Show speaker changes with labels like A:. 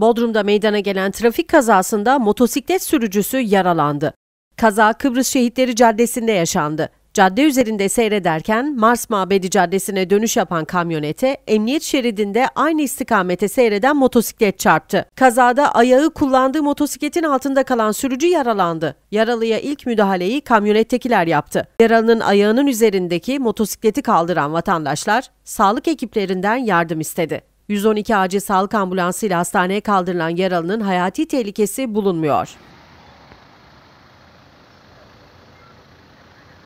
A: Bodrum'da meydana gelen trafik kazasında motosiklet sürücüsü yaralandı. Kaza Kıbrıs Şehitleri Caddesi'nde yaşandı. Cadde üzerinde seyrederken Mars Mabedi Caddesi'ne dönüş yapan kamyonete emniyet şeridinde aynı istikamete seyreden motosiklet çarptı. Kazada ayağı kullandığı motosikletin altında kalan sürücü yaralandı. Yaralıya ilk müdahaleyi kamyonettekiler yaptı. Yaralının ayağının üzerindeki motosikleti kaldıran vatandaşlar sağlık ekiplerinden yardım istedi. 112 acil sağlık ambulansı ile hastaneye kaldırılan yaralının hayati tehlikesi bulunmuyor.